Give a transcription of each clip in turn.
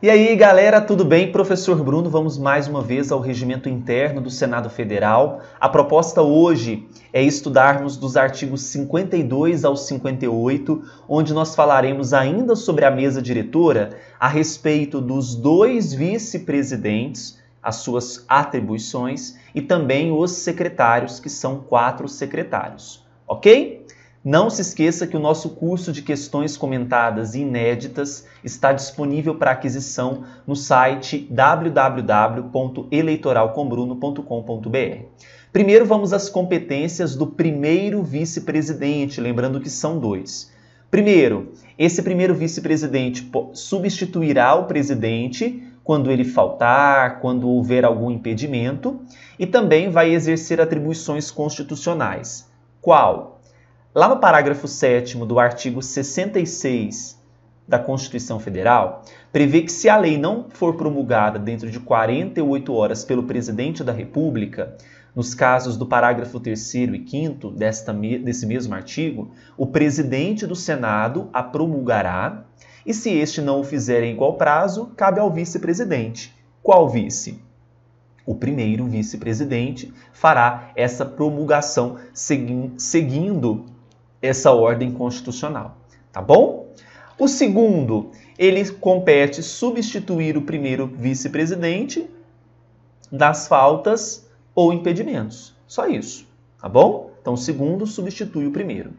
E aí, galera, tudo bem? Professor Bruno, vamos mais uma vez ao regimento interno do Senado Federal. A proposta hoje é estudarmos dos artigos 52 ao 58, onde nós falaremos ainda sobre a mesa diretora a respeito dos dois vice-presidentes, as suas atribuições e também os secretários, que são quatro secretários, ok? Não se esqueça que o nosso curso de questões comentadas e inéditas está disponível para aquisição no site www.eleitoralcombruno.com.br. Primeiro, vamos às competências do primeiro vice-presidente, lembrando que são dois. Primeiro, esse primeiro vice-presidente substituirá o presidente quando ele faltar, quando houver algum impedimento, e também vai exercer atribuições constitucionais. Qual? Lá no parágrafo 7 do artigo 66 da Constituição Federal, prevê que se a lei não for promulgada dentro de 48 horas pelo presidente da República, nos casos do parágrafo 3 e 5 desta, desse mesmo artigo, o presidente do Senado a promulgará e se este não o fizer em igual prazo, cabe ao vice-presidente. Qual vice? O primeiro vice-presidente fará essa promulgação seguindo essa ordem constitucional, tá bom? O segundo, ele compete substituir o primeiro vice-presidente das faltas ou impedimentos. Só isso, tá bom? Então, o segundo substitui o primeiro.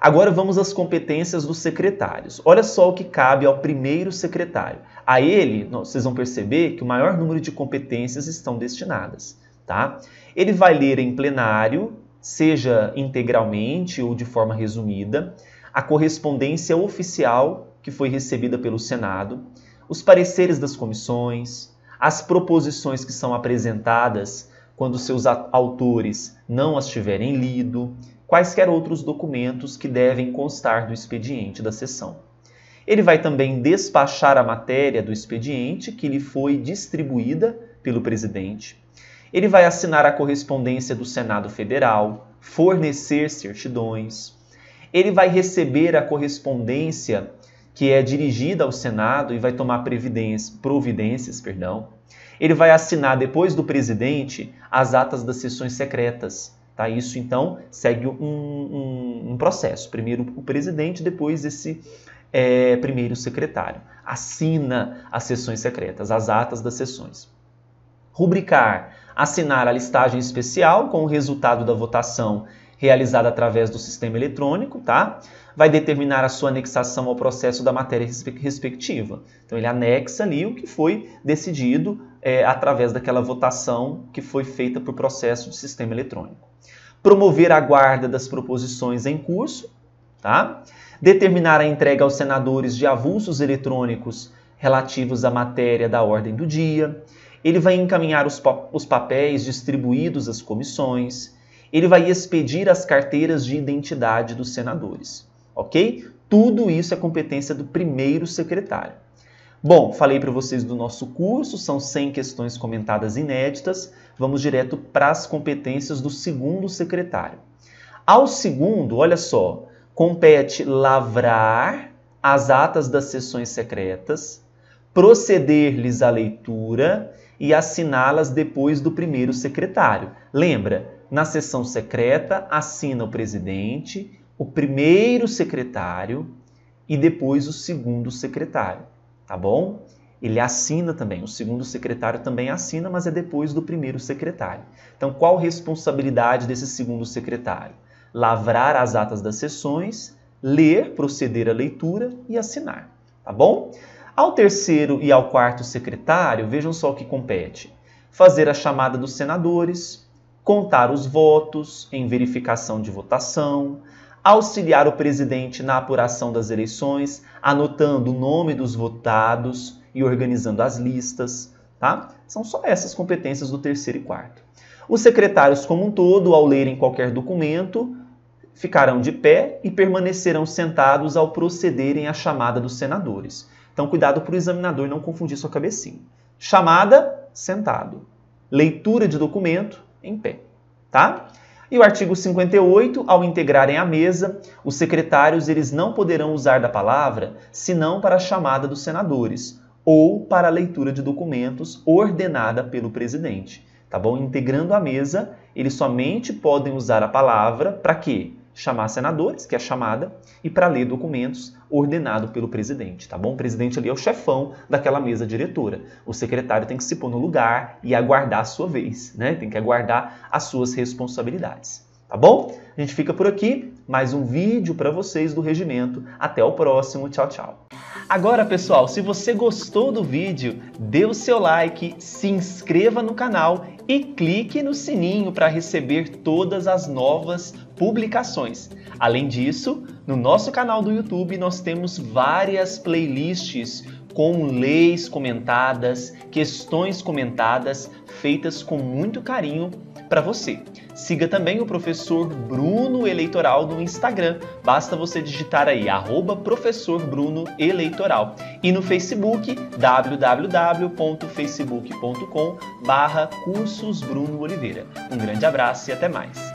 Agora vamos às competências dos secretários. Olha só o que cabe ao primeiro secretário. A ele, vocês vão perceber que o maior número de competências estão destinadas. Tá? Ele vai ler em plenário seja integralmente ou de forma resumida, a correspondência oficial que foi recebida pelo Senado, os pareceres das comissões, as proposições que são apresentadas quando seus autores não as tiverem lido, quaisquer outros documentos que devem constar do expediente da sessão. Ele vai também despachar a matéria do expediente que lhe foi distribuída pelo presidente ele vai assinar a correspondência do Senado Federal, fornecer certidões. Ele vai receber a correspondência que é dirigida ao Senado e vai tomar providências, perdão. Ele vai assinar depois do presidente as atas das sessões secretas. Tá? Isso então segue um, um, um processo. Primeiro o presidente, depois esse é, primeiro secretário. Assina as sessões secretas, as atas das sessões. Rubricar assinar a listagem especial com o resultado da votação realizada através do sistema eletrônico, tá? Vai determinar a sua anexação ao processo da matéria respectiva. Então ele anexa ali o que foi decidido é, através daquela votação que foi feita por processo de sistema eletrônico. Promover a guarda das proposições em curso, tá? Determinar a entrega aos senadores de avulsos eletrônicos relativos à matéria da ordem do dia, ele vai encaminhar os, pa os papéis distribuídos às comissões, ele vai expedir as carteiras de identidade dos senadores, ok? Tudo isso é competência do primeiro secretário. Bom, falei para vocês do nosso curso, são 100 questões comentadas inéditas. Vamos direto para as competências do segundo secretário. Ao segundo, olha só, compete lavrar as atas das sessões secretas, proceder-lhes à leitura e assiná-las depois do primeiro secretário. Lembra, na sessão secreta assina o presidente, o primeiro secretário e depois o segundo secretário, tá bom? Ele assina também, o segundo secretário também assina, mas é depois do primeiro secretário. Então, qual a responsabilidade desse segundo secretário? Lavrar as atas das sessões, ler, proceder à leitura e assinar, tá bom? Ao terceiro e ao quarto secretário, vejam só o que compete: fazer a chamada dos senadores, contar os votos em verificação de votação, auxiliar o presidente na apuração das eleições, anotando o nome dos votados e organizando as listas, tá? São só essas competências do terceiro e quarto. Os secretários como um todo, ao lerem qualquer documento, ficarão de pé e permanecerão sentados ao procederem à chamada dos senadores. Então, cuidado para o examinador não confundir sua cabecinha. Chamada, sentado. Leitura de documento, em pé. Tá? E o artigo 58, ao integrarem a mesa, os secretários eles não poderão usar da palavra senão para a chamada dos senadores ou para a leitura de documentos ordenada pelo presidente, tá bom? Integrando a mesa, eles somente podem usar a palavra para quê? chamar senadores, que é chamada, e para ler documentos ordenado pelo presidente, tá bom? O presidente ali é o chefão daquela mesa diretora. O secretário tem que se pôr no lugar e aguardar a sua vez, né? Tem que aguardar as suas responsabilidades, tá bom? A gente fica por aqui, mais um vídeo para vocês do regimento. Até o próximo, tchau, tchau. Agora, pessoal, se você gostou do vídeo, dê o seu like, se inscreva no canal e clique no sininho para receber todas as novas publicações. Além disso, no nosso canal do YouTube nós temos várias playlists com leis comentadas, questões comentadas, feitas com muito carinho para você. Siga também o professor Bruno Eleitoral no Instagram. Basta você digitar aí arroba professor Bruno Eleitoral. E no Facebook, www.facebook.com barra cursos Bruno Oliveira. Um grande abraço e até mais.